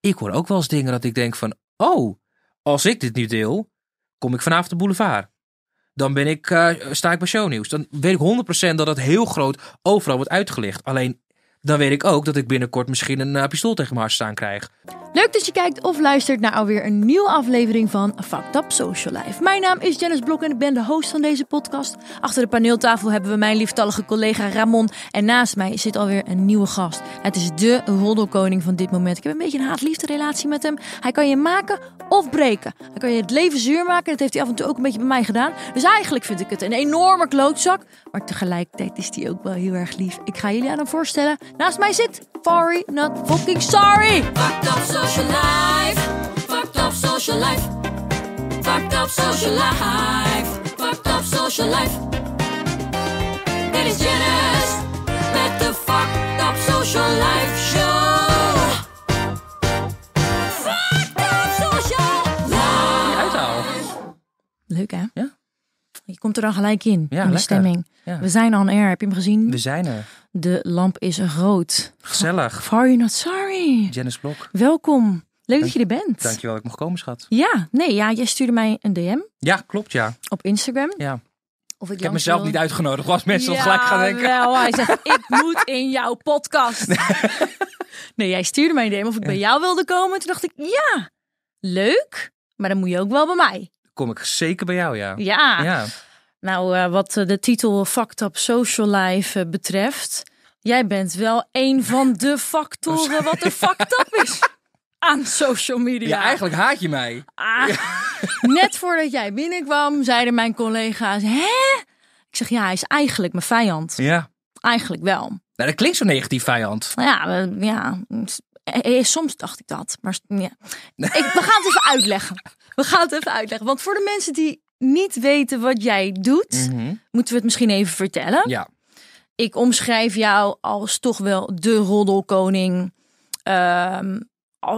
ik hoor ook wel eens dingen dat ik denk van, oh, als ik dit nu deel, kom ik vanavond de boulevard. Dan ben ik, eh, sta ik bij shownieuws. Dan weet ik 100% dat dat heel groot overal wordt uitgelicht. Alleen dan weet ik ook dat ik binnenkort misschien een eh, pistool tegen mijn hart staan krijg. Leuk dat je kijkt of luistert naar alweer een nieuwe aflevering van Fucked Up Social Life. Mijn naam is Janice Blok en ik ben de host van deze podcast. Achter de paneeltafel hebben we mijn lieftallige collega Ramon. En naast mij zit alweer een nieuwe gast. Het is de roddelkoning van dit moment. Ik heb een beetje een haat-liefde relatie met hem. Hij kan je maken of breken. Hij kan je het leven zuur maken. Dat heeft hij af en toe ook een beetje bij mij gedaan. Dus eigenlijk vind ik het een enorme klootzak. Maar tegelijkertijd is hij ook wel heel erg lief. Ik ga jullie aan hem voorstellen. Naast mij zit Fari Not Fucking Sorry. Up Social social life. Fucked up social life. Fucked up social life. Fucked up social life. Dit is Janice met de Fucked Up Social Life Show. Fucked Up Social Life. Leuk hè? Ja. Je komt er dan gelijk in, ja, in de lekker. stemming. Ja. We zijn on air, heb je hem gezien? We zijn er. De lamp is rood. Gezellig. Far You Not Sorry. Janice Blok. Welkom. Leuk dat je er bent. Dankjewel dat ik mocht komen, schat. Ja, nee, ja, jij stuurde mij een DM. Ja, klopt, ja. Op Instagram. Ja. Of ik, heb mezelf niet uitgenodigd, was mensen gelijk gaan denken. Wel, hij zegt, ik moet in jouw podcast. Nee, jij stuurde mij een DM of ik bij jou wilde komen. Toen dacht ik, ja, leuk, maar dan moet je ook wel bij mij. Kom ik zeker bij jou, ja. Ja. ja. Nou, eh, wat eh, de titel Fucked Up Social Life eh, betreft. Jij bent wel een van de factoren wat er fucked up is aan social media. Ja, eigenlijk haat je mij. Ah. Net voordat jij binnenkwam, zeiden mijn collega's: hè? Ik zeg ja, hij is eigenlijk mijn vijand. Ja. Eigenlijk wel. Nou, dat klinkt zo negatief vijand. Nou ja, ja. Soms dacht ik dat, maar ja. Ik, we gaan het even uitleggen. We gaan het even uitleggen. Want voor de mensen die niet weten wat jij doet, mhm. moeten we het misschien even vertellen. Ja. Ik omschrijf jou als toch wel de roddelkoning. Um,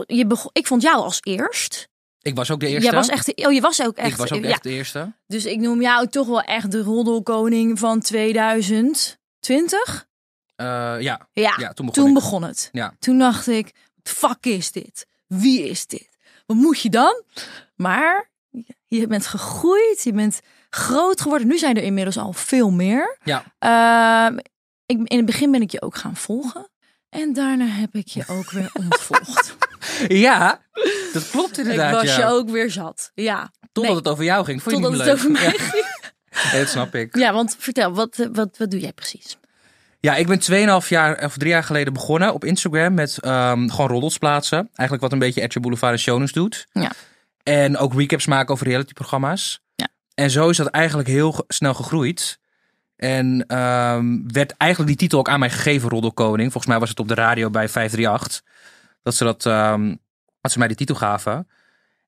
je ik vond jou als eerst. Ik was ook de eerste. Jij was echt, oh, je was ook echt. Ik was ook echt de eerste. Dus ik noem jou toch wel echt de roddelkoning van 2020. Eh, ja. ja. toen, begon, het. Ja. Toen dacht ik, fuck is dit? Wie is dit? Wat moet je dan? Maar je bent gegroeid, je bent groot geworden. Nu zijn er inmiddels al veel meer. Ja. Ehm, ik, in het begin ben ik je ook gaan volgen. En daarna heb ik je ook weer ontvolgd. ja, dat klopt inderdaad. Ik was je ook weer zat. Ja. Totdat het over jou ging. Vond je Totdat het over mij ging. dat snap ik. Ja, want vertel, wat, eh, wat, wat doe jij precies? Ja, ik ben 2,5 jaar of drie jaar geleden begonnen op Instagram met ehm, gewoon roddels plaatsen. Eigenlijk wat een beetje Edge Boulevard en doet. Ja. En ook recaps maken over realityprogramma's. Ja. En zo is dat eigenlijk heel snel gegroeid. En ehm, werd eigenlijk die titel ook aan mij gegeven, Roddelkoning. Volgens mij was het op de radio bij 538. Dat ze, dat, ehm, dat ze mij die titel gaven.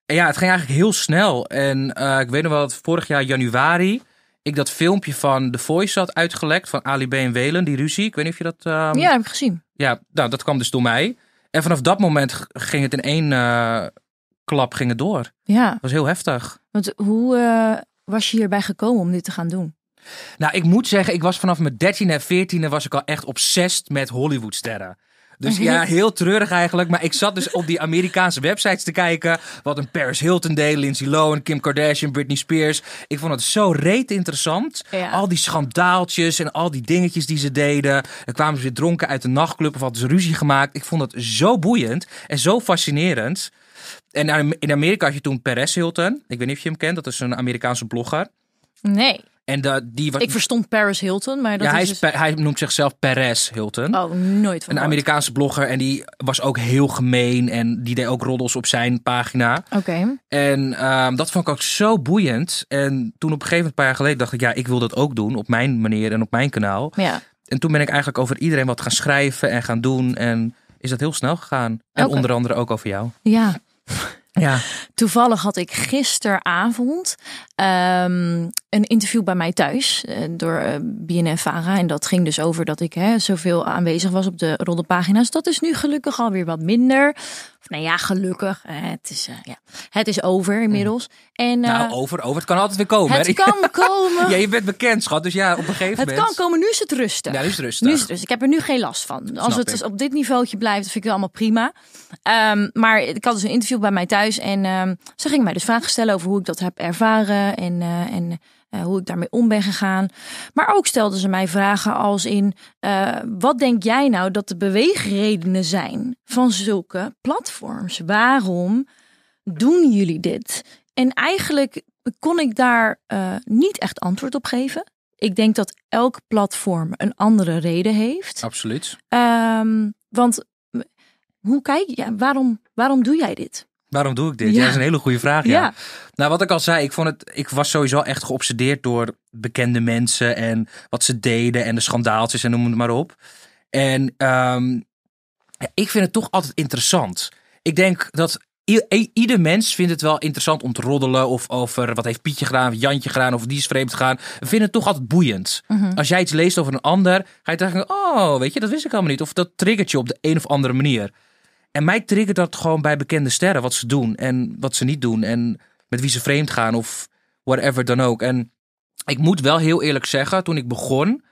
En ja, het ging eigenlijk heel snel. En eh, ik weet nog wel dat vorig jaar januari ik dat filmpje van The Voice had uitgelekt. Van Ali B en Welen, die ruzie. Ik weet niet of je dat... Um... Ja, heb ik gezien. Ja, nou, dat kwam dus door mij. En vanaf dat moment ging het in één eh, klap gingen door. Ja. Dat was heel heftig. Want hoe eh, was je hierbij gekomen om dit te gaan doen? Nou, ik moet zeggen, ik was vanaf mijn 13 en 14 was ik al echt obsessed met Hollywoodsterren. Dus ja, heel treurig eigenlijk. Maar ik zat dus op die Amerikaanse websites te kijken. Wat een Paris Hilton deed, Lindsay Lohan, Kim Kardashian, Britney Spears. Ik vond het zo reet interessant. Al die schandaaltjes en al die dingetjes die ze deden. Er kwamen ze weer dronken uit de nachtclub of hadden ze ruzie gemaakt. Ik vond het zo boeiend en zo fascinerend. En in Amerika had je toen Perez Hilton. Ik weet niet of je hem kent. Dat is een Amerikaanse blogger. Nee. En die, ik verstond Paris Hilton, maar dat ja, is hij, dus- hij noemt zichzelf Perez Hilton. Oh, nooit van Een Amerikaanse blogger en die was ook heel gemeen en die deed ook roddels op zijn pagina. Oké. En ehm, dat vond ik ook zo boeiend. En toen op een gegeven moment, een paar jaar geleden, dacht ik, ja, ik wil dat ook doen op mijn manier en op mijn kanaal. Ja. En toen ben ik eigenlijk over iedereen wat gaan schrijven en gaan doen en is dat heel snel gegaan. En onder andere ook over jou. Ja, ja. Toevallig had ik gisteravond Ehm, een interview bij mij thuis eh, door uh, eh, BNNVARA. En dat ging dus over dat ik hè, zoveel aanwezig was op de rode pagina's. Dat is nu gelukkig alweer wat minder. Of nou ja, gelukkig. het, is, eh, ja, het is over inmiddels. En, nou, over, over. Het kan altijd weer komen. Het kan komen. ja, je bent bekend, schat. Dus ja, op een gegeven moment. Het kan komen. Nu is het rustig. Ja, nu is het rustig. Nu is het rustig. Ik heb er nu geen last van. Als het op dit niveautje blijft, vind ik het allemaal prima. Ehm, maar ik had dus een interview bij mij thuis. En ehm, ze ging mij dus vragen stellen over hoe ik dat heb ervaren en, eh, eh, hoe ik daarmee om ben gegaan. Maar ook stelden ze mij vragen als in, eh, wat denk jij nou dat de beweegredenen zijn van zulke platforms? Waarom doen jullie dit? En eigenlijk kon ik daar niet echt antwoord op geven. Ik denk dat elk platform een andere reden heeft. Absoluut. Ehm, want hoe kijk je, waarom, waarom doe jij dit? Waarom doe ik dit? Ja. dat is een hele goede vraag. Ja. Nou, wat ik al zei, ik, vond het, ik was sowieso echt geobsedeerd door bekende mensen en wat ze deden en de schandaaltjes en noem het maar op. En ehm, ik vind het toch altijd interessant. Ik denk dat ieder mens vindt het wel interessant om te roddelen of over wat heeft Pietje gedaan, of Jantje gedaan of die is vreemd gegaan. We vinden het toch altijd boeiend. Mhm. Als jij iets leest over een ander, ga je denken, oh, weet je, dat wist ik allemaal niet. Of dat triggert je op de een of andere manier. En mij triggert dat gewoon bij bekende sterren, wat ze doen en wat ze niet doen. En met wie ze vreemd gaan of whatever dan ook. En ik moet wel heel eerlijk zeggen, toen ik begon,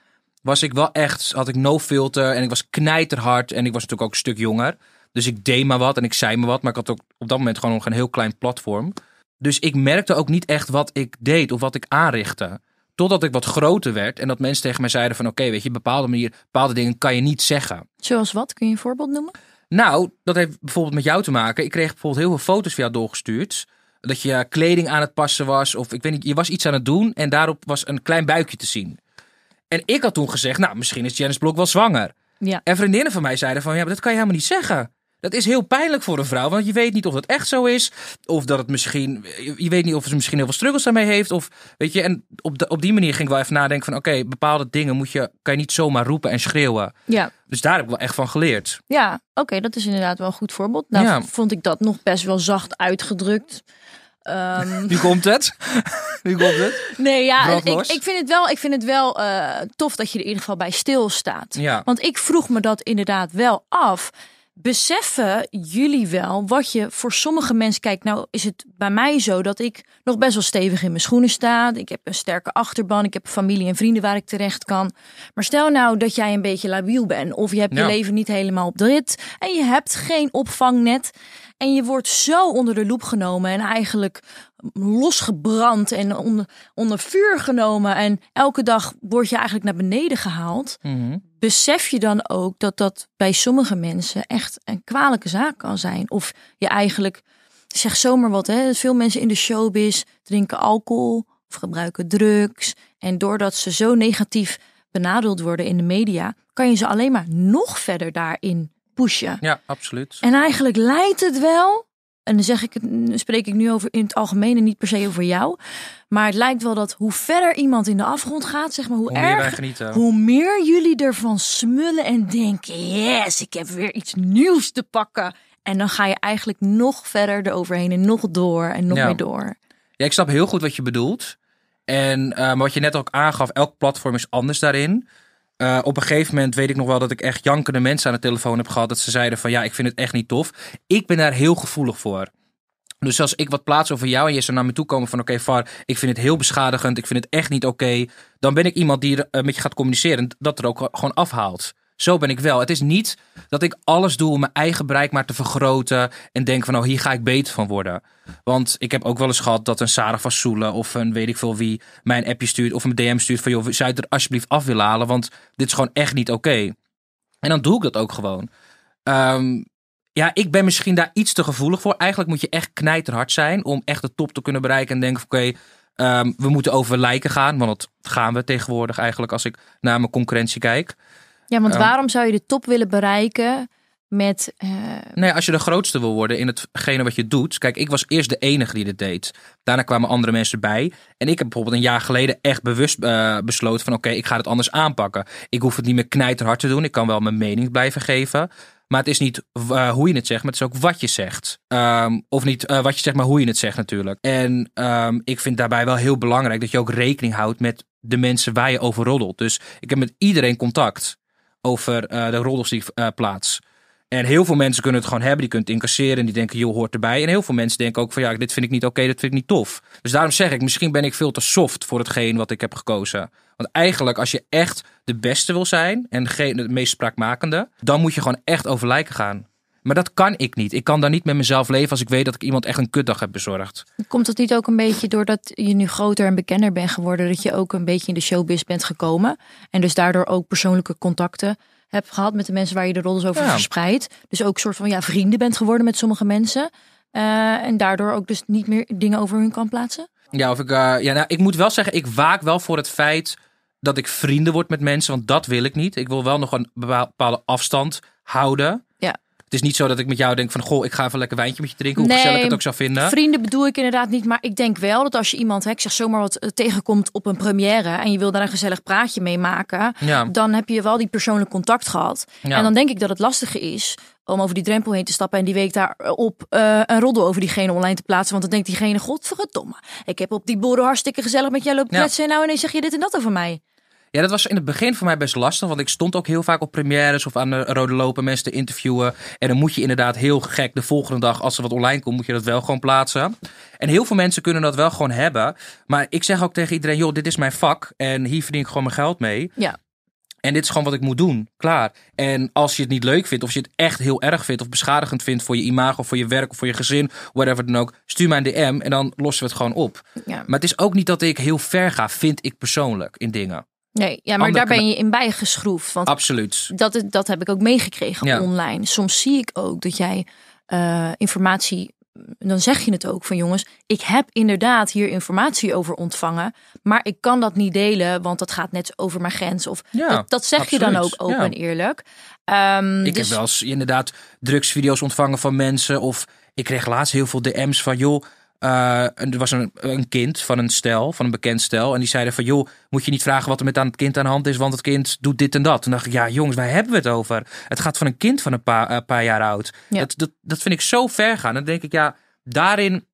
was ik wel echt, had ik no filter en ik was knijterhard. En ik was natuurlijk ook een stuk jonger. Dus ik deed maar wat en ik zei maar wat. Maar ik had ook op dat moment gewoon nog een heel klein platform. Dus ik merkte ook niet echt wat ik deed of wat ik aanrichtte. Totdat ik wat groter werd en dat mensen tegen mij zeiden van... oké, weet je, bepaalde, manier, bepaalde dingen kan je niet zeggen. Zoals wat? Kun je een voorbeeld noemen? Nou, dat heeft bijvoorbeeld met jou te maken. Ik kreeg bijvoorbeeld heel veel foto's via doorgestuurd. Dat je kleding aan het passen was. Of ik weet niet, je was iets aan het doen. En daarop was een klein buikje te zien. En ik had toen gezegd, nou, misschien is Janice Blok wel zwanger. Ja. En vriendinnen van mij zeiden van, ja, maar dat kan je helemaal niet zeggen. Dat is heel pijnlijk voor een vrouw, want je weet niet of dat echt zo is. Of dat het misschien, je weet niet of ze misschien heel veel struggles daarmee heeft. Of, weet je, en op, op die manier ging ik wel even nadenken van, oké, bepaalde dingen moet je, kan je niet zomaar roepen en schreeuwen. Ja. Dus daar heb ik wel echt van geleerd. Ja, oké, dat is inderdaad wel een goed voorbeeld. Nou ja. vond ik dat nog best wel zacht uitgedrukt. Um... nu komt het. nu komt het. Nee, ja, ik, ik, vind het wel, ik vind het wel eh, tof dat je er in ieder geval bij stilstaat. Ja. Want ik vroeg me dat inderdaad wel af beseffen jullie wel wat je voor sommige mensen kijkt? Nou, is het bij mij zo dat ik nog best wel stevig in mijn schoenen sta. Ik heb een sterke achterban. Ik heb familie en vrienden waar ik terecht kan. Maar stel nou dat jij een beetje labiel bent. Of je hebt je leven niet helemaal op de En je hebt geen opvangnet. En je wordt zo onder de loep genomen en eigenlijk losgebrand en onder, onder vuur genomen. En elke dag word je eigenlijk naar beneden gehaald. Mhm besef je dan ook dat dat bij sommige mensen echt een kwalijke zaak kan zijn. Of je eigenlijk, zeg zomaar wat, hè, veel mensen in de showbiz drinken alcohol of gebruiken drugs. En doordat ze zo negatief benadeeld worden in de media, kan je ze alleen maar nog verder daarin pushen. Ja, absoluut. En eigenlijk leidt het wel, en dan zeg ik het, spreek ik nu over in het algemeen en niet per se over jou, maar het lijkt wel dat hoe verder iemand in de afgrond gaat, zeg maar, hoe, hoe hoe meer jullie ervan smullen en denken: yes, ik heb weer iets nieuws te pakken. En dan ga je eigenlijk nog verder eroverheen en nog door en nog meer door. Ja, ik snap heel goed wat je bedoelt. En ehm, wat je net ook aangaf, elk platform is anders daarin. Eh, op een gegeven moment weet ik nog wel dat ik echt jankende mensen aan de telefoon heb gehad. Dat ze zeiden van ja, ik vind het echt niet tof. Ik ben daar heel gevoelig voor. Dus als ik wat plaats over jou en je zou naar me toe komen van oké, okay, ik vind het heel beschadigend, ik vind het echt niet oké. dan ben ik iemand die er, eh, met je gaat communiceren en dat er ook eh, gewoon afhaalt. Zo ben ik wel. Het is niet dat ik alles doe om mijn eigen bereik maar te vergroten. En denk van, oh hier ga ik beter van worden. Want ik heb ook wel eens gehad dat een Sarah van Soelen of een weet ik veel wie mijn appje stuurt of een DM stuurt van, joh, zou je het er alsjeblieft af willen halen? Want dit is gewoon echt niet oké. En dan doe ik dat ook gewoon. Um, ja, ik ben misschien daar iets te gevoelig voor. Eigenlijk moet je echt knijterhard zijn om echt de top te kunnen bereiken. En denken: oké, ehm, we moeten over lijken gaan. Want dat gaan we tegenwoordig eigenlijk als ik naar mijn concurrentie kijk. Ja, want ehm, waarom zou je de top willen bereiken met. Eh, nee, als je de grootste wil worden in hetgene wat je doet. Kijk, ik was eerst de enige die dit deed. Daarna kwamen andere mensen bij. En ik heb bijvoorbeeld een jaar geleden echt bewust eh, besloten: van oké, ik ga het anders aanpakken. Ik hoef het niet meer knijterhard te doen. Ik kan wel mijn mening blijven geven. Maar het is niet eh, hoe je het zegt, maar het is ook wat je zegt. Ehm, of niet eh, wat je zegt, maar hoe je het zegt natuurlijk. En ehm, ik vind daarbij wel heel belangrijk dat je ook rekening houdt met de mensen waar je over roddelt. Dus ik heb met iedereen contact over eh, de roddels die plaats. En heel veel mensen kunnen het gewoon hebben. Die kunnen incasseren. En die denken, joh, hoort erbij. En heel veel mensen denken ook van, ja, dit vind ik niet oké. dat dit vind ik niet tof. Dus daarom zeg ik, misschien ben ik veel te soft voor hetgeen wat ik heb gekozen. Want eigenlijk, als je echt de beste wil zijn en het meest spraakmakende, dan moet je gewoon echt over lijken gaan. Maar dat kan ik niet. Ik kan daar niet met mezelf leven als ik weet dat ik iemand echt een kutdag heb bezorgd. Komt dat niet ook een beetje doordat je nu groter en bekender bent geworden, dat je ook een beetje in de showbiz bent gekomen en dus daardoor ook persoonlijke contacten hebt gehad met de mensen waar je de rol zo over verspreidt. Dus ook soort van ja, vrienden bent geworden met sommige mensen. Eh, en daardoor ook dus niet meer dingen over hun kan plaatsen? Ja, of ik, eh, ja nou, ik moet wel zeggen, ik waak wel voor het feit dat ik vrienden word met mensen. Want dat wil ik niet. Ik wil wel nog een bepaalde afstand houden. Het is niet zo dat ik met jou denk van, goh, ik ga even lekker wijntje met je drinken, hoe nee, gezellig ik het ook zou vinden. vrienden bedoel ik inderdaad niet, maar ik denk wel dat als je iemand, hè, ik zeg zomaar wat, eh, tegenkomt op een première en je wil daar een gezellig praatje mee maken, dan heb je wel die persoonlijk contact gehad. En dan denk ik dat het lastige is om over die drempel heen te stappen en die week daarop eh, uh, eh, een roddel over diegene online te plaatsen. Want dan denkt diegene, godverdomme, ik heb op die boeren hartstikke gezellig met jou lopen ja. en nou ineens zeg je dit en dat over mij. Ja, dat was in het begin voor mij best lastig. Want ik stond ook heel vaak op premières of aan de rode lopen mensen te interviewen. En dan moet je inderdaad heel gek de volgende dag, als er wat online komt, moet je dat wel gewoon plaatsen. En heel veel mensen kunnen dat wel gewoon hebben. Maar ik zeg ook tegen iedereen, joh, dit is mijn vak. En hier verdien ik gewoon mijn geld mee. Ja. En dit is gewoon wat ik moet doen. Klaar. En als je het niet leuk vindt, of als je het echt heel erg vindt, of beschadigend vindt voor je imago, voor je werk, of voor je gezin, whatever dan ook, stuur mij een DM en dan lossen we het gewoon op. Ja. Maar het is ook niet dat ik heel ver ga, vind ik persoonlijk in dingen. Nee, ja, maar daar ben je in bijgeschroefd. Want Absoluut. Dat, dat heb ik ook meegekregen online. Soms zie ik ook dat jij eh, informatie. Dan zeg je het ook van jongens, ik heb inderdaad hier informatie over ontvangen, maar ik kan dat niet delen, want dat gaat net over mijn grens. Of dat, zeg je dan ook open en eerlijk. Ehm, ik heb dus wel eens inderdaad drugsvideo's ontvangen van mensen, of ik kreeg laatst heel veel DM's van joh, uh, er was een, een, kind van een stel, van een bekend stel. En die zeiden van, joh, moet je niet vragen wat er met aan het kind aan de hand is, want het kind doet dit en dat. Toen dacht ik, ja jongens, waar hebben we het over? Het gaat van een kind van een paar, eh, paar jaar oud. Dat, dat, dat vind ik zo ver gaan. Dan denk ik, ja, daarin,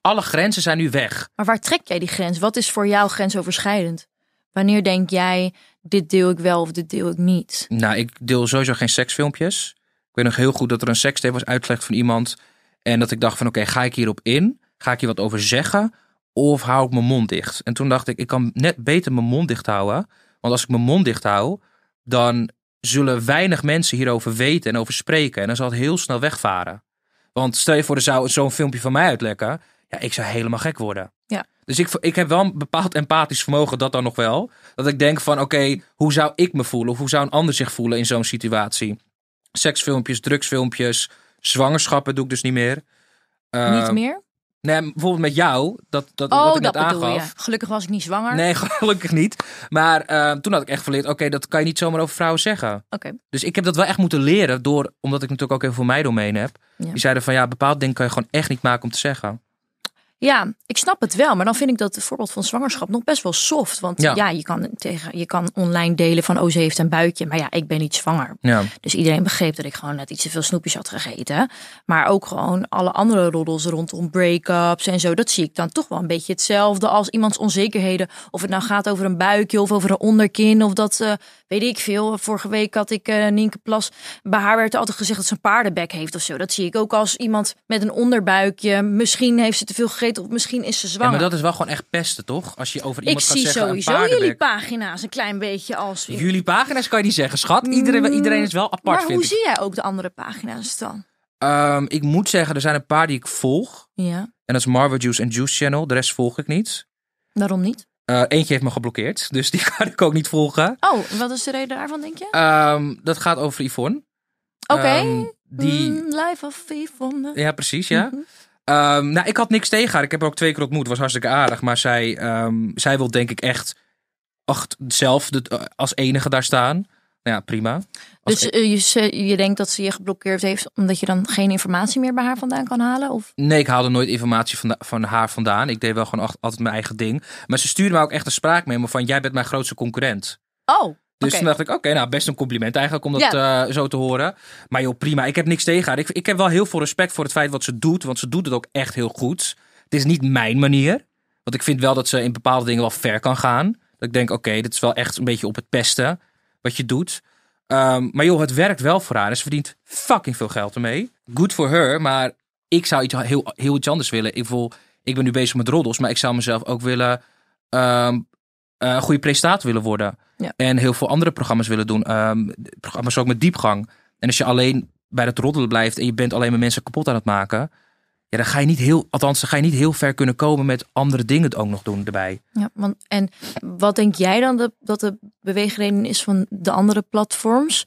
alle grenzen zijn nu weg. Maar waar trek jij die grens? Wat is voor jou grensoverschrijdend? Wanneer denk jij, dit deel ik wel of dit deel ik niet? Nou, ik deel sowieso geen seksfilmpjes. Ik weet nog heel goed dat er een sekstape was uitgelegd van iemand. En dat ik dacht van, oké, ga ik hierop in? Ga ik hier wat over zeggen? Of hou ik mijn mond dicht? En toen dacht ik, ik kan net beter mijn mond dicht houden. Want als ik mijn mond dicht hou, dan zullen weinig mensen hierover weten en over spreken. En dan zal het heel snel wegvaren. Want stel je voor, er zou zo'n filmpje van mij uitlekken. Ja, ik zou helemaal gek worden. Ja. Dus ik, ik heb wel een bepaald empathisch vermogen, dat dan nog wel. Dat ik denk van, oké, hoe zou ik me voelen? Of hoe zou een ander zich voelen in zo'n situatie? Seksfilmpjes, drugsfilmpjes, zwangerschappen doe ik dus niet meer. niet ehm, meer? Nee, bijvoorbeeld met jou, dat, dat oh, wat ik dat net bedoel, aangaf. Gelukkig was ik niet zwanger. Nee, gelukkig niet. Maar eh, toen had ik echt geleerd. oké, dat kan je niet zomaar over vrouwen zeggen. Oké. Dus ik heb dat wel echt moeten leren, door, omdat ik natuurlijk ook even voor mijn domein heb. Die zeiden van, ja, bepaald ding kan je gewoon echt niet maken om te zeggen. Ja, ik snap het wel. Maar dan vind ik dat het voorbeeld van zwangerschap nog best wel soft. Want ja, je, kan tegen, je kan online delen van oh, ze heeft een buikje. Maar ja, ik ben niet zwanger. Dus iedereen begreep dat ik gewoon net iets te veel snoepjes had gegeten. Maar ook gewoon alle andere roddels rondom break-ups en zo. Dat zie ik dan toch wel een beetje hetzelfde als iemands onzekerheden. Of het nou gaat over een buikje of over een onderkin. Of dat ze eh, weet ik veel. Vorige week had ik uh, Nienke Plas. Bij haar werd altijd gezegd dat ze een paardenbek heeft of zo. Dat zie ik ook als iemand met een onderbuikje. Misschien heeft ze te veel gegeten of misschien is ze zwanger. maar dat is wel gewoon echt pesten, toch? Als je over iemand ik gaat zeggen Ik zie sowieso jullie pagina's een klein beetje als... Jullie pagina's kan je niet zeggen, schat. Iedereen, mm. iedereen is wel apart, Maar hoe zie jij ook de andere pagina's dan? Um, ik moet zeggen, er zijn een paar die ik volg. Ja. En dat is Marvel Juice en Juice Channel. De rest volg ik niet. Waarom niet? Uh, eentje heeft me geblokkeerd, dus die kan ik ook niet volgen. Oh, wat is de reden daarvan, denk je? Ehm, dat gaat over Yvonne. Oké. Ehm, die... Mm, live of Yvonne. Ja, precies, ja. Mhm. Ehm, nou, ik had niks tegen haar. Ik heb haar ook twee keer ontmoet. Was hartstikke aardig. Maar zij, zij wil denk ik echt, echt zelf de, eh, als enige daar staan ja, prima. dus eh, je, je denkt dat ze je geblokkeerd heeft omdat je dan geen informatie meer bij haar vandaan kan halen? Of? Nee, ik haalde nooit informatie van, van haar vandaan. Ik deed wel gewoon altijd mijn eigen ding. Maar ze stuurde me ook echt een mee van jij bent mijn grootste concurrent. Oh, dus dan dacht ik, oké, nou best een compliment eigenlijk om dat eh, zo te horen. Maar joh, prima. Ik heb niks tegen haar. Ik, ik heb wel heel veel respect voor het feit wat ze doet. Want ze doet het ook echt heel goed. Het is niet mijn manier. Want ik vind wel dat ze in bepaalde dingen wel ver kan gaan. Dat ik denk, oké, dit is wel echt een beetje op het pesten wat je doet. Ehm, maar joh, het werkt wel voor haar. ze verdient fucking veel geld ermee. Good for her, maar ik zou iets, heel, heel iets anders willen. Ik, voel, ik ben nu bezig met roddels, maar ik zou mezelf ook willen... Ehm, een goede prestator willen worden. En heel veel andere programma's willen doen. Ehm, programma's ook met diepgang. En als je alleen bij het roddelen blijft en je bent alleen maar mensen kapot aan het maken dan ga je niet heel, althans, dan ga je niet heel ver kunnen komen met andere dingen het ook nog doen erbij. Ja, want en wat denk jij dan dat de beweegreden is van de andere platforms?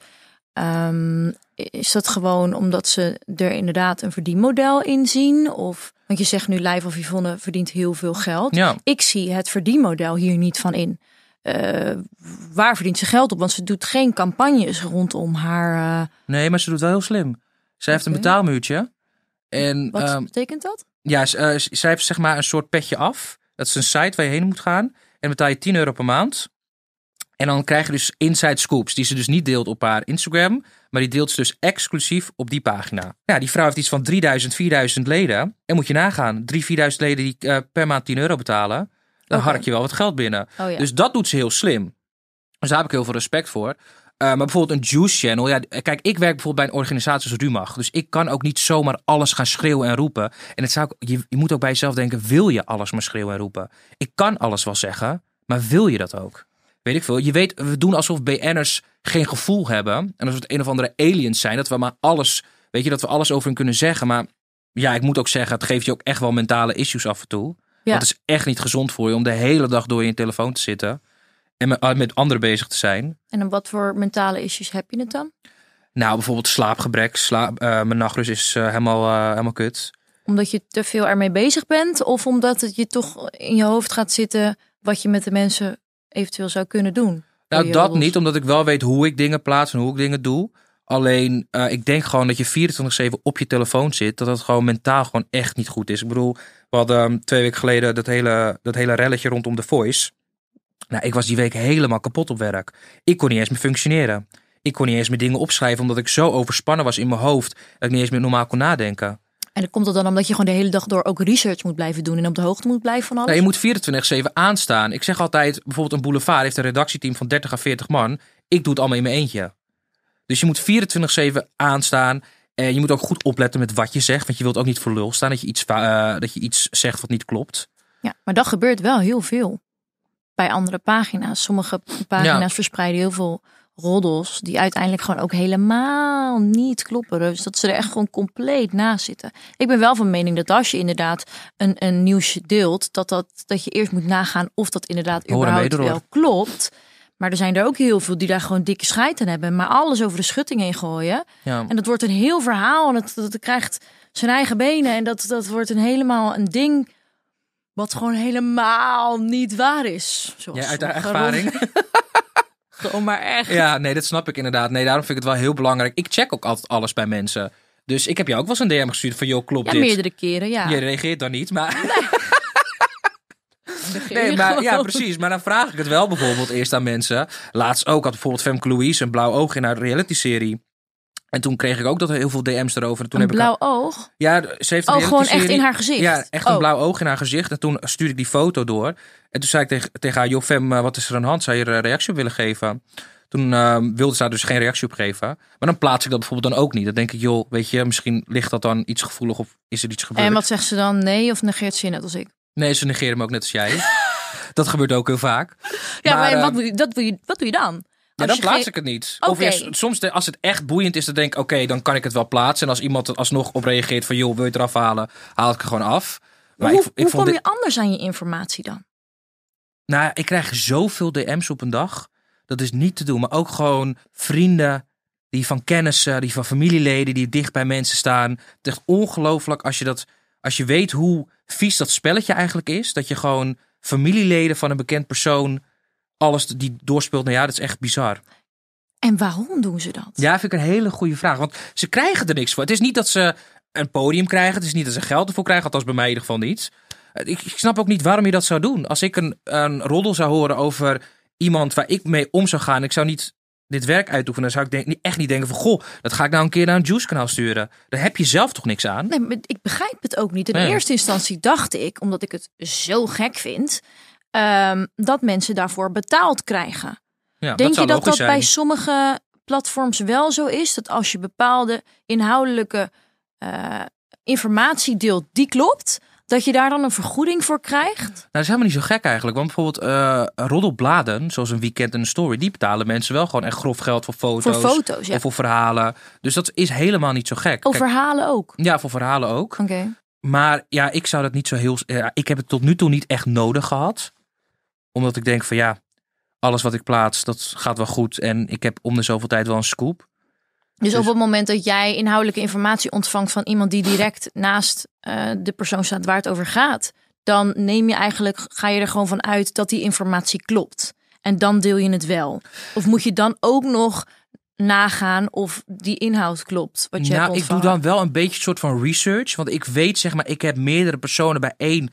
Ehm, is dat gewoon omdat ze er inderdaad een verdienmodel in zien? Of, want je zegt nu live of Yvonne verdient heel veel geld. Ja. Ik zie het verdienmodel hier niet van in. Eh, waar verdient ze geld op? Want ze doet geen campagnes rondom haar. Eh, nee, maar ze doet wel heel slim. Ze heeft een betaalmuurtje. En, Wat ehm, betekent dat? Ja, uh, zij heeft zeg maar een soort petje af. Dat is een site waar je heen moet gaan. En betaal je 10 euro per maand. En dan krijg je dus inside scoops, die ze dus niet deelt op haar Instagram. Maar die deelt ze dus exclusief op die pagina. Ja, die vrouw heeft iets van 3000, 4000 leden. En moet je nagaan, 3, 4000 leden die eh, per maand 10 euro betalen. Dan okay. hark je wel wat geld binnen. Oh dus dat doet ze heel slim. Dus daar heb ik heel veel respect voor. Eh, maar bijvoorbeeld een Juice Channel. Ja, kijk, ik werk bijvoorbeeld bij een organisatie zoals mag, Dus ik kan ook niet zomaar alles gaan schreeuwen en roepen. En het zou, je, moet ook bij jezelf denken: wil je alles maar schreeuwen en roepen? Ik kan alles wel zeggen, maar wil je dat ook? Weet ik veel. Je weet, we doen alsof BN'ers geen gevoel hebben. En alsof het een of andere aliens zijn. Dat we maar alles, weet je, dat we alles over hen kunnen zeggen. Maar ja, ik moet ook zeggen, het geeft je ook echt wel mentale issues af en toe. Ja. Dat is echt niet gezond voor je om de hele dag door je telefoon te zitten en met, ah, met anderen bezig te zijn. En wat voor mentale issues heb je het dan? Nou, bijvoorbeeld slaapgebrek. Slaap, uh, mijn nachtrust is eh, helemaal, eh, helemaal kut. Omdat je te veel ermee bezig bent? Of omdat het je toch in je hoofd gaat zitten wat je met de mensen eventueel zou kunnen doen? Nou, dat niet, omdat ik wel weet hoe ik dingen plaats en hoe ik dingen doe. Alleen, ik denk gewoon dat je 24-7 op je telefoon zit. Dat dat gewoon mentaal gewoon echt niet goed is. Ik bedoel, we hadden ehm, twee weken geleden dat hele, dat hele relletje rondom de Voice. Nou, ik was die week helemaal kapot op werk. Ik kon niet eens meer functioneren. Ik kon niet eens meer dingen opschrijven omdat ik zo overspannen was in mijn hoofd dat ik niet eens meer normaal kon nadenken. En dat komt het dan omdat je gewoon de hele dag door ook research moet blijven doen en op de hoogte moet blijven van alles? Nee, nou, je moet 24-7 aanstaan. Ik zeg altijd, bijvoorbeeld een boulevard heeft een redactieteam van 30 à 40 man. Ik doe het allemaal in mijn eentje. Dus je moet 24-7 aanstaan. En je moet ook goed opletten met wat je zegt. Want je wilt ook niet voor lul staan dat je iets, eh, dat je iets zegt wat niet klopt. Ja, maar dat gebeurt wel heel veel bij andere pagina's. Sommige pagina's verspreiden heel veel roddels die uiteindelijk gewoon ook helemaal niet kloppen. Dus dat ze er echt gewoon compleet naast zitten. Ik ben wel van mening dat als je inderdaad een, een nieuwsje deelt, dat, dat, dat je eerst moet nagaan of dat inderdaad überhaupt wel klopt. Maar er zijn er ook heel veel die daar gewoon dikke scheid aan hebben. Maar alles over de schutting heen gooien. En dat wordt een heel verhaal. En dat, dat, krijgt zijn eigen benen. En dat, dat wordt een helemaal een ding wat gewoon helemaal niet waar is. Zoals ja, uit de ervaring. gewoon maar echt. Ja, nee, dat snap ik inderdaad. Nee, daarom vind ik het wel heel belangrijk. Ik check ook altijd alles bij mensen. Dus ik heb jou ook wel eens een DM gestuurd van, joh, klopt ja, meerdere keren, ja. Je reageert dan niet, maar... Nee. maar, ja, precies. Maar dan vraag ik het wel bijvoorbeeld eerst aan mensen. Laatst ook had bijvoorbeeld Femke Louise een blauw oog in haar reality-serie. En toen kreeg ik ook dat heel veel DM's erover. toen een heb blauw ik oog? Ja, ze heeft een oh, gewoon echt in haar gezicht? Ja, echt een oh. blauw oog in haar gezicht. En toen stuurde ik die foto door. En toen zei ik tegen, haar, joh eh, wat is er aan de hand? Zou je er een reactie op willen geven? Toen ehm, wilde ze daar dus geen reactie op geven. Maar dan plaats ik dat bijvoorbeeld dan ook niet. Dan denk ik, joh, weet je, misschien ligt dat dan iets gevoelig of is er iets gebeurd. En wat zegt ze dan? Nee of negeert ze je net als ik? Nee, ze negeren me ook net als jij. dat gebeurt ook heel vaak. Ja, maar, wat, eh, doe je, dat doe je, wat doe je dan? Ja, dan plaats ik het niet. Okay. soms als het echt boeiend is, dan denk ik: oké, dan kan ik het wel plaatsen. En als iemand er alsnog op reageert van: joh, wil je het eraf halen? Haal ik het gewoon af. Maar, hoe, ik, ik kom je anders aan je informatie dan? Nou, ik krijg zoveel DM's op een dag. Dat is niet te doen. Maar ook gewoon vrienden die van kennissen, die van familieleden, die dicht bij mensen staan. Het is ongelooflijk als je dat, als je weet hoe vies dat spelletje eigenlijk is. Dat je gewoon familieleden van een bekend persoon alles die doorspeelt nou ja, dat is echt bizar. En waarom doen ze dat? Ja, vind ik een hele goede vraag. Want ze krijgen er niks voor. Het is niet dat ze een podium krijgen. Het is niet dat ze geld ervoor krijgen. Althans, bij mij in ieder geval niet. Eh, ik, ik snap ook niet waarom je dat zou doen. Als ik een, een roddel zou horen over iemand waar ik mee om zou gaan. Ik zou niet dit werk uitoefenen. Dan zou ik denk, echt niet denken van... Goh, dat ga ik nou een keer naar een juice kanaal sturen. Daar heb je zelf toch niks aan? Nee, ik begrijp het ook niet. In eerste instantie dacht ik, omdat ik het zo gek vind... Ehm, dat mensen daarvoor betaald krijgen. Ja, Denk je dat dat bij sommige platforms wel zo is? Dat als je bepaalde inhoudelijke eh, informatie deelt die klopt, dat je daar dan een vergoeding voor krijgt? Nou, dat is helemaal niet zo gek eigenlijk. Want bijvoorbeeld uh, roddelbladen, zoals een weekend en een story, die betalen mensen wel gewoon echt grof geld voor foto's. Of voor verhalen. Dus dat is helemaal niet zo gek. Of verhalen ook? Ja, voor verhalen ook. Oké. Maar ja, ik zou dat niet zo heel. ik heb het tot nu toe niet echt nodig gehad omdat ik denk van ja, alles wat ik plaats, dat gaat wel goed. En ik heb om de zoveel tijd wel een scoop. Dus, op dus- het moment dat jij inhoudelijke informatie ontvangt van iemand die direct naast eh, de persoon staat waar het over gaat, dan neem je eigenlijk, ga je er gewoon van uit dat die informatie klopt. En dan deel je het wel. Of moet je dan ook nog nagaan of die inhoud klopt. Wat je nou, ik doe dan wel een beetje een soort van research. Want ik weet, zeg maar, ik heb meerdere personen bij één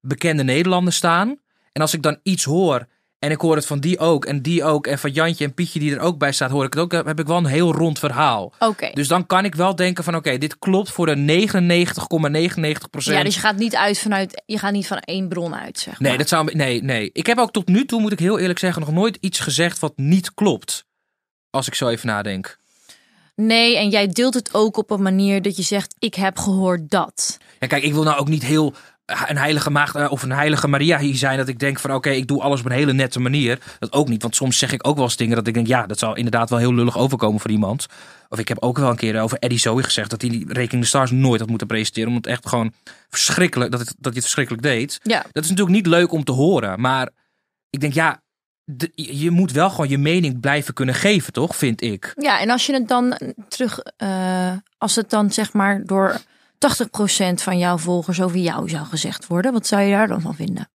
bekende Nederlander staan. En als ik dan iets hoor en ik hoor het van die ook en die ook en van Jantje en Pietje die er ook bij staat, hoor ik het ook, heb ik wel een heel rond verhaal. Dus dan kan ik wel denken van oké, dit klopt voor de 99,99 procent. Ja, dus je gaat niet uit vanuit, je gaat niet van één bron uit, zeg maar. Nee, dat zou, nee, nee. Ik heb ook tot nu toe, moet ik heel eerlijk zeggen, nog nooit iets gezegd wat niet klopt. Als ik zo even nadenk. Nee, en jij deelt het ook op een manier dat je zegt: Ik heb gehoord dat. Ja, kijk, ik wil nou ook niet heel een heilige maagd eh, of een heilige Maria hier zijn. Dat ik denk van oké, ik doe alles op een hele nette manier. Dat ook niet, want soms zeg ik ook wel eens dingen dat ik denk ja, dat zal inderdaad wel heel lullig overkomen voor iemand. Of ik heb ook wel een keer over Eddie Zoe gezegd dat hij die Rekening de Stars nooit had moeten presenteren. Omdat het echt gewoon verschrikkelijk, dat, het, dat hij het verschrikkelijk deed. Ja. Dat is natuurlijk niet leuk om te horen. Maar ik denk ja, je moet wel gewoon je mening blijven kunnen geven, toch? Vind ik. Ja, en als je het dan terug, eh, als het dan zeg maar door 80% van jouw volgers over jou zou gezegd worden, wat zou je daar dan van vinden?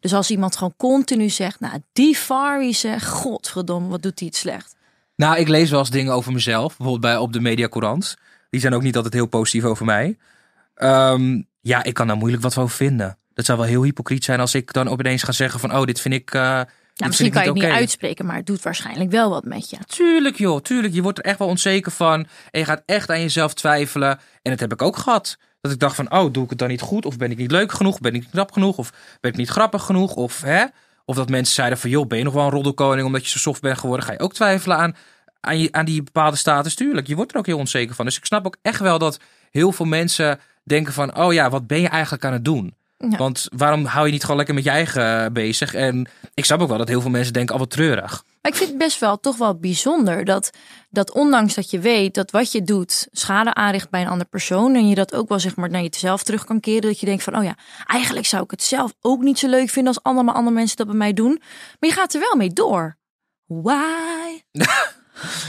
Dus als iemand gewoon continu zegt, nou die Fari godverdomme, wat doet hij het slecht. Nou, ik lees wel eens dingen over mezelf, bijvoorbeeld bij, op de Mediacourant. Die zijn ook niet altijd heel positief over mij. Ehm, ja, ik kan daar moeilijk wat van vinden. Dat zou wel heel hypocriet zijn als ik dan opeens ga zeggen van, oh, dit vind ik... Eh, nou, misschien kan je het niet uitspreken, maar het doet waarschijnlijk wel wat met je. Tuurlijk joh, tuurlijk. Je wordt er echt wel onzeker van. En je gaat echt aan jezelf twijfelen. En dat heb ik ook gehad. Dat ik dacht van, oh, doe ik het dan niet goed? Of ben ik niet leuk genoeg? Ben ik niet knap genoeg? Of ben ik niet grappig genoeg? Of, hè? of dat mensen zeiden van, joh, ben je nog wel een roddelkoning omdat je zo soft bent geworden? Ga je ook twijfelen aan, aan, aan die bepaalde status? Tuurlijk, je wordt er ook heel onzeker van. Dus ik snap ook echt wel dat heel veel mensen denken van, oh ja, wat ben je eigenlijk aan het doen? Want waarom hou je niet gewoon lekker met je eigen eh, bezig? En ik snap ook wel dat heel veel mensen denken, al oh, wat treurig. Maar ik vind het best wel toch wel bijzonder dat, dat ondanks dat je weet dat wat je doet schade aanricht bij een andere persoon. En je dat ook wel zeg maar naar jezelf terug kan keren. Dat je denkt van, oh ja, eigenlijk zou ik het zelf ook niet zo leuk vinden als allemaal andere mensen dat bij mij doen. Maar je gaat er wel mee door. Why?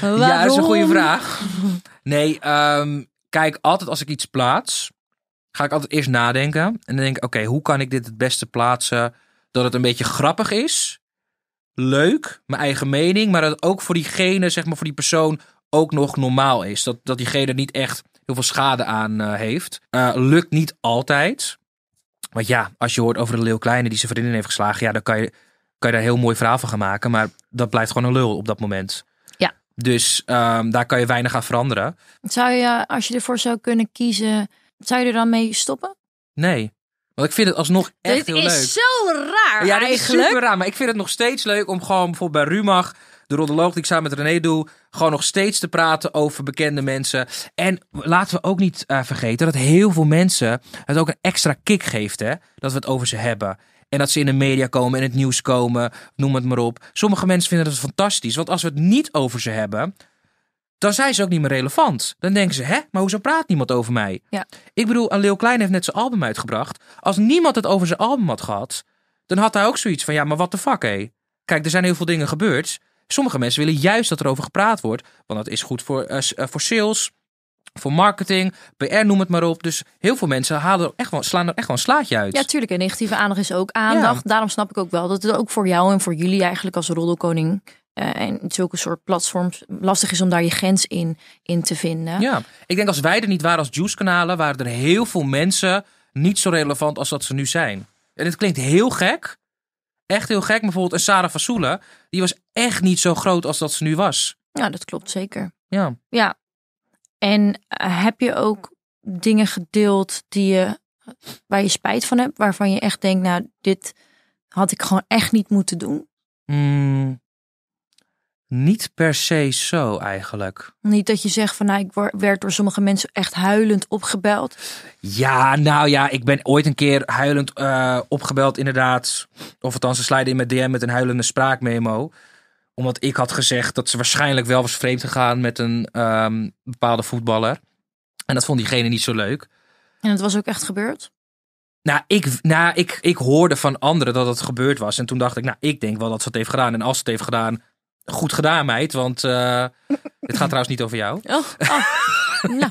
ja, dat is een goede vraag. Nee, ehm, kijk, altijd als ik iets plaats, ga ik altijd eerst nadenken. En dan denk ik, oké, hoe kan ik dit het beste plaatsen? Dat het een beetje grappig is. Leuk, mijn eigen mening. Maar dat het ook voor diegene, zeg maar voor die persoon, ook nog normaal is. Dat, dat diegene niet echt heel veel schade aan eh, heeft. Eh, lukt niet altijd. Want ja, als je hoort over de Leeuw Kleine die zijn vriendin heeft geslagen. Ja, dan kan je, kan je daar heel mooi verhaal van gaan maken. Maar dat blijft gewoon een lul op dat moment. Ja. Dus ehm, daar kan je weinig aan veranderen. Zou je, als je ervoor zou kunnen kiezen zou je er dan mee stoppen? Nee. Want ik vind het alsnog echt heel leuk. Het is zo raar Ja, dit eigenlijk. is super raar. Maar ik vind het nog steeds leuk om gewoon bijvoorbeeld bij Rumach, de roddoloog die ik samen met René doe, gewoon nog steeds te praten over bekende mensen. En laten we ook niet eh, vergeten dat heel veel mensen het ook een extra kick geeft, hè. Dat we het over ze hebben. En dat ze in de media komen, in het nieuws komen, noem het maar op. Sommige mensen vinden dat fantastisch. Want als we het niet over ze hebben, dan zijn ze ook niet meer relevant. Dan denken ze, hè, maar hoezo praat niemand over mij? Ja. Ik bedoel, Leo Klein heeft net zijn album uitgebracht. Als niemand het over zijn album had gehad, dan had hij ook zoiets van, ja, maar wat de fuck, hé? Kijk, er zijn heel veel dingen gebeurd. Sommige mensen willen juist dat er over gepraat wordt, want dat is goed voor, eh, eh, voor sales, voor marketing, PR, noem het maar op. Dus heel veel mensen halen er echt slaan er echt gewoon een slaatje uit. Ja, tuurlijk. En negatieve aandacht is ook aandacht. Daarom snap ik ook wel dat het ook voor jou en voor jullie eigenlijk als roddelkoning eh, en zulke soort platforms lastig is om daar je grens in, in te vinden. Ja, ik denk als wij er niet waren als Juice-kanalen, waren er heel veel mensen niet zo relevant als dat ze nu zijn. En het klinkt heel gek, echt heel gek. Bijvoorbeeld een Sarah Fasoula, die was echt niet zo groot als dat ze nu was. Ja, dat klopt zeker. Ja. Ja. En eh, heb je ook dingen gedeeld die je, waar je spijt van hebt, waarvan je echt denkt, nou, dit had ik gewoon echt niet moeten doen? Mm. Niet per se zo eigenlijk. Niet dat je zegt van nou, ik werd door sommige mensen echt huilend opgebeld. Ja, nou ja, ik ben ooit een keer huilend eh, opgebeld inderdaad. Of althans, ze slijden in mijn DM met een huilende spraakmemo. Omdat ik had gezegd dat ze waarschijnlijk wel was vreemd gegaan met een ehm, bepaalde voetballer. En dat vond diegene niet zo leuk. En het was ook echt gebeurd? Nou, ik, nou ik, ik hoorde van anderen dat het gebeurd was. En toen dacht ik, nou, ik denk wel dat ze het heeft gedaan. En als ze het heeft gedaan goed gedaan, meid. Want uh, het gaat trouwens niet over jou. Oh, oh. Nou.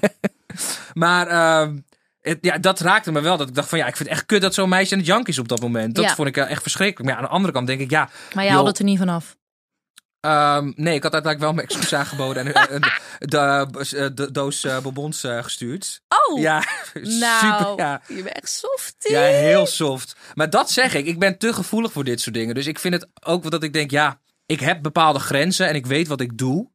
maar ehm, het, ja, dat raakte me wel. Dat ik dacht van ja, ik vind het echt kut dat zo'n meisje aan het jank is op dat moment. Dat vond ik eh, echt verschrikkelijk. Maar aan de andere kant denk ik ja. Maar jij houdt het er niet vanaf. Um, nee, ik had uiteindelijk wel mijn excuus aangeboden en een, eh, de, de, doos uh, bonbons gestuurd. Oh! Ja, nou, super. Ja. Je bent echt soft. Ja, heel soft. Maar dat zeg ik, ik ben te gevoelig voor dit soort dingen. Dus ik vind het ook dat ik denk, ja, ik heb bepaalde grenzen en ik weet wat ik doe.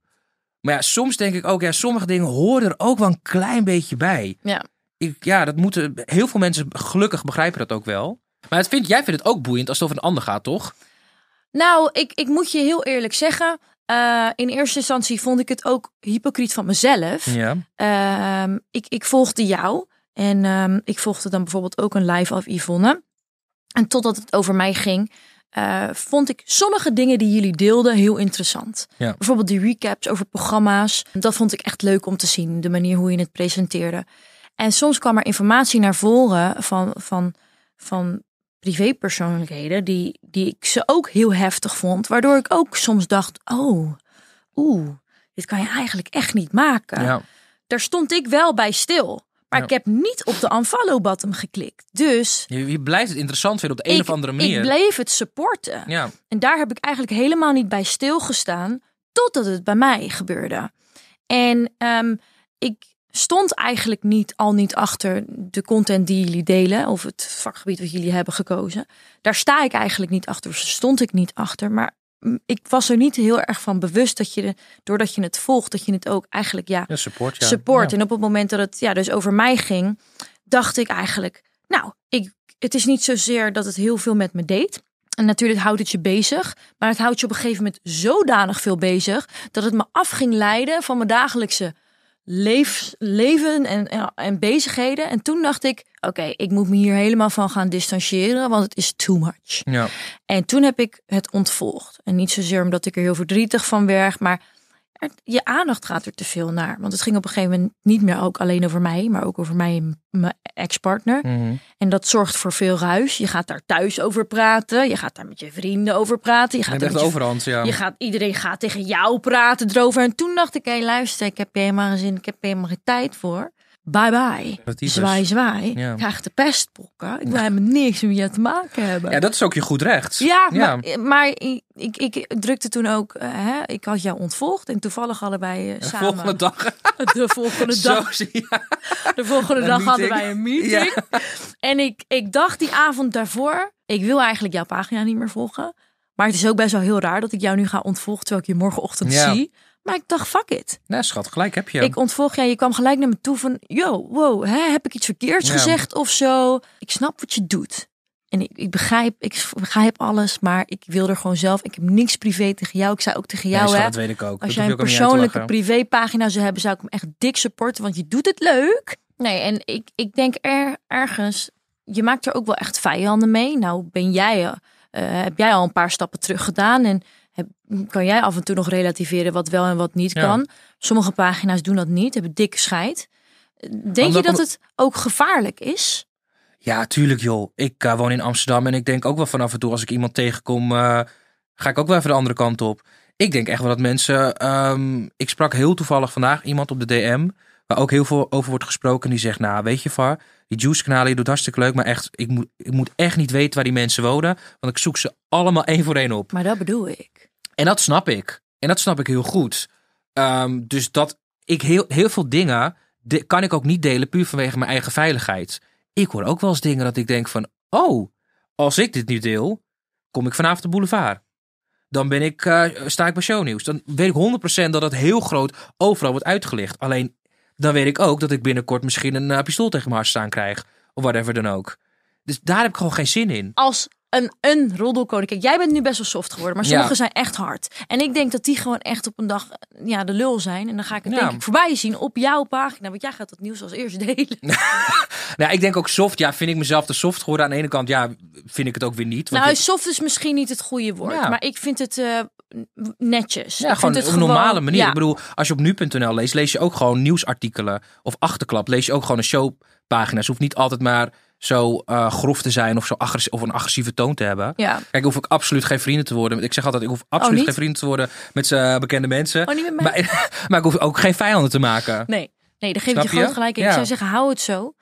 Maar ja, soms denk ik ook, ja, sommige dingen horen er ook wel een klein beetje bij. Ja. Ik, ja, dat moeten heel veel mensen gelukkig begrijpen dat ook wel. Maar het vind, jij vindt het ook boeiend als het over een ander gaat, toch? Nou, ik, ik moet je heel eerlijk zeggen. Eh, in eerste instantie vond ik het ook hypocriet van mezelf. Ja. Ehm, ik, ik volgde jou. En ehm, ik volgde dan bijvoorbeeld ook een live af Yvonne. En totdat het over mij ging, eh, vond ik sommige dingen die jullie deelden heel interessant. Bijvoorbeeld die recaps over programma's. Dat vond ik echt leuk om te zien, de manier hoe je het presenteerde. En soms kwam er informatie naar voren van, van, van privépersoonlijkheden die, die ik ze ook heel heftig vond. Waardoor ik ook soms dacht, oh, oeh, dit kan je eigenlijk echt niet maken. Daar stond ik wel bij stil. Maar ik heb niet op de unfollow button geklikt. Dus. Je, blijft het interessant vinden op de een of andere manier. Ik bleef het supporten. Ja. En daar heb ik eigenlijk helemaal niet bij stilgestaan. Totdat het bij mij gebeurde. En ehm, ik stond eigenlijk niet al niet achter de content die jullie delen of het vakgebied wat jullie hebben gekozen. Daar sta ik eigenlijk niet achter. stond ik niet achter. Maar ik was er niet heel erg van bewust dat je, doordat je het volgt, dat je het ook eigenlijk ja, support. Ja. support. En op het moment dat het ja, dus over mij ging, dacht ik eigenlijk, nou, ik, het is niet zozeer dat het heel veel met me deed. En natuurlijk houdt het je bezig, maar het houdt je op een gegeven moment zodanig veel bezig dat het me af ging leiden van mijn dagelijkse leven en, en bezigheden. En toen dacht ik, oké, ik moet me hier helemaal van gaan distancieren, want het is too much. Ja. En toen heb ik het ontvolgd. En niet zozeer omdat ik er heel verdrietig van werd, maar je aandacht gaat er te veel naar. Want het ging op een gegeven moment niet meer ook alleen over mij, maar ook over mij en mijn ex-partner. Mhm. En dat zorgt voor veel ruis. Je gaat daar thuis over praten. Je gaat daar met je vrienden over praten. Je gaat je overhand, ja. Je gaat, iedereen gaat tegen jou praten erover. En toen dacht ik, hé, luister, ik heb hier helemaal geen zin, ik heb hier helemaal geen tijd voor bye bye. Zwaai, zwaai. Ja. Ga de pestpokken. Ik wil helemaal niks meer te maken hebben. Ja, dat is ook je goed recht. Ja, maar, ik, ik, ik, drukte toen ook... Eh, hè, ik had jou ontvolgd en toevallig allebei uh, samen... De volgende dag. De volgende dag. Zo, ja. De volgende dag hadden wij een meeting. En ik, ik dacht die avond daarvoor... Ik wil eigenlijk jouw pagina niet meer volgen. Maar het is ook best wel heel raar dat ik jou nu ga ontvolgen... terwijl ik je morgenochtend zie. Maar ik dacht, fuck it. Nee, schat, gelijk heb je. Ik ontvolg jij, je kwam gelijk naar me toe van, yo, wow, hè, heb ik iets verkeerds gezegd of zo? Ik snap wat je doet. En ik, ik, begrijp, ik begrijp alles, maar ik wil er gewoon zelf. Ik heb niks privé tegen jou. Ik zei ook tegen jou, nee, dat weet ik ook. Als jij een persoonlijke privépagina zou hebben, zou ik hem echt dik supporten, want je doet het leuk. Nee, en ik, ik denk ergens, je maakt er ook wel echt vijanden mee. Nou, ben jij, eh, heb jij al een paar stappen terug gedaan en kan jij af en toe nog relativeren wat wel en wat niet kan. Sommige pagina's doen dat niet, hebben dikke scheid. Denk je dat het ook gevaarlijk is? Ja, tuurlijk joh. Ik eh, woon in Amsterdam en ik denk ook wel van af en toe als ik iemand tegenkom, eh, ga ik ook wel even de andere kant op. Ik denk echt wel dat mensen. Ehm, ik sprak heel toevallig vandaag iemand op de DM. Waar ook heel veel over wordt gesproken. Die zegt: Nou, weet je, van, die Juice-kanalen, je doet hartstikke leuk. Maar echt, ik moet, ik moet echt niet weten waar die mensen wonen. Want ik zoek ze allemaal één voor één op. Maar dat bedoel ik. En dat snap ik. En dat snap ik heel goed. Ehm, dus dat ik heel, heel veel dingen kan ik ook niet delen puur vanwege mijn eigen veiligheid. Ik hoor ook wel eens dingen dat ik denk van, oh, als ik dit nu deel, kom ik vanavond de boulevard. Dan ben ik, eh, sta ik bij shownieuws. Dan weet ik 100% dat dat heel groot overal wordt uitgelicht. Alleen dan weet ik ook dat ik binnenkort misschien een eh, pistool tegen mijn hart staan krijg. Of whatever dan ook. Dus daar heb ik gewoon geen zin in. Als een, een roddelkoning. Kijk, jij bent nu best wel soft geworden, maar sommigen zijn echt hard. En ik denk dat die gewoon echt op een dag eh, ja, de lul zijn. En dan ga ik het denk ik voorbij zien op jouw pagina. Want jij gaat dat nieuws als eerst delen. nou, ik denk ook soft. Ja, vind ik mezelf te soft geworden. Aan de ene kant, ja, vind ik het ook weer niet. Want nou, soft is misschien niet het goede woord. Maar ik vind het... Eh, netjes. Ja, gewoon op een normale manier. Ik bedoel, als je op nu.nl leest, lees je ook gewoon nieuwsartikelen of achterklap. Lees je ook gewoon een showpagina's. Hoeft niet altijd maar zo eh, grof te zijn of, zo agressief of een agressieve toon te hebben. Ja. Kijk, hoef ik absoluut geen vrienden te worden. Ik zeg altijd, ik hoef oh, absoluut geen vrienden te worden met zijn eh, bekende mensen. Oh, maar, maar, ik hoef ook geen vijanden te maken. Nee, nee dan geef je je gewoon gelijk in. Ik zou zeggen, hou het zo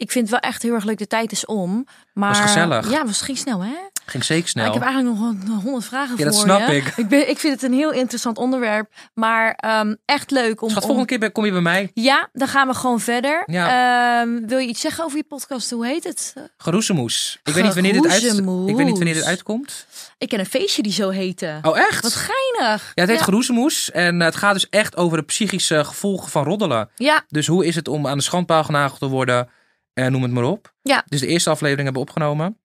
ik vind het wel echt heel erg leuk. De tijd is om. Maar, gezellig. Ja, was ging snel, hè? Ging zeker snel. ik heb eigenlijk nog honderd vragen voor je. dat snap ik. Ik, ben, ik vind het een heel interessant onderwerp. Maar ehm, echt leuk om... Schat, volgende keer kom je bij mij. Ja, dan gaan we gewoon verder. Ehm, wil je iets zeggen over je podcast? Hoe heet het? Geroezemoes. Ik, weet niet wanneer dit uit... ik weet niet wanneer dit uitkomt. Ik ken een feestje die zo heette. Oh, echt? Wat geinig. Ja, het heet ja. Geroezemoes. En het gaat dus echt over de psychische gevolgen van roddelen. Ja. Dus hoe is het om aan de schandpaal genageld te worden... Uh, noem het maar op. Ja. Dus de eerste aflevering hebben we opgenomen.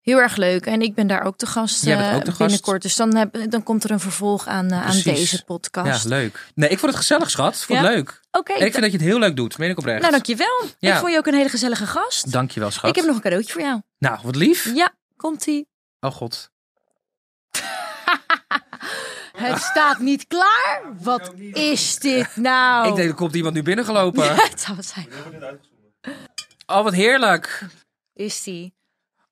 Heel erg leuk. En ik ben daar ook te gast Jij eh, binnenkort. Dus dan, heb, dan komt er een vervolg aan, eh, aan deze podcast. Ja, leuk. Nee, ik vond het gezellig, schat. Ik vond het leuk. Oké. ik vind dat je het heel leuk doet. Meen ik oprecht. Nou, dankjewel. Ja. Ik vond je ook een hele gezellige gast. Dankjewel, schat. Ik heb nog een cadeautje voor jou. Nou, wat lief. Ja, komt-ie. Oh god. Het staat niet klaar. Wat is dit nou? Ik denk, er komt iemand nu binnengelopen. Ja, dat was hij. Oh, wat heerlijk. Is die.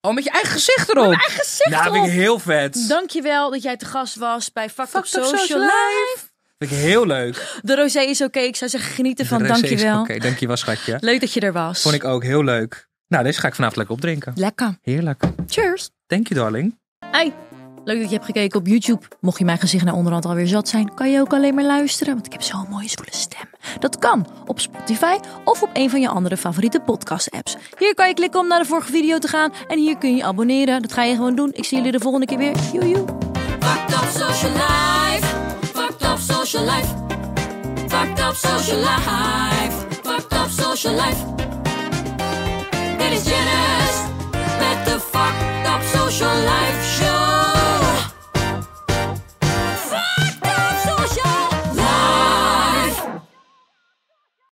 Oh, met je eigen gezicht erop. Met mijn eigen gezicht nou, Dat vind ik heel vet. Dankjewel dat jij te gast was bij Fuck, Fuck Social, Social Life. Vind ik heel leuk. De rosé is oké. Ik zou zeggen, genieten van. Dankjewel. Oké, okay. dankjewel schatje. Leuk dat je er was. Vond ik ook heel leuk. Nou, deze ga ik vanavond lekker opdrinken. Lekker. Heerlijk. Cheers. Thank you, darling. Leuk dat je hebt gekeken op YouTube. Mocht je mijn gezicht naar onderhand alweer zat zijn, kan je ook alleen maar luisteren, want ik heb zo'n mooie zwoele stem. Dat kan op Spotify of op een van je andere favoriete podcast-apps. Hier kan je klikken om naar de vorige video te gaan en hier kun je abonneren. Dat ga je gewoon doen. Ik zie jullie de volgende keer weer. joe. Fucked social life. Fucked up social life. Fucked social life. social life. is Janice met de Fucked Up Social Life Show.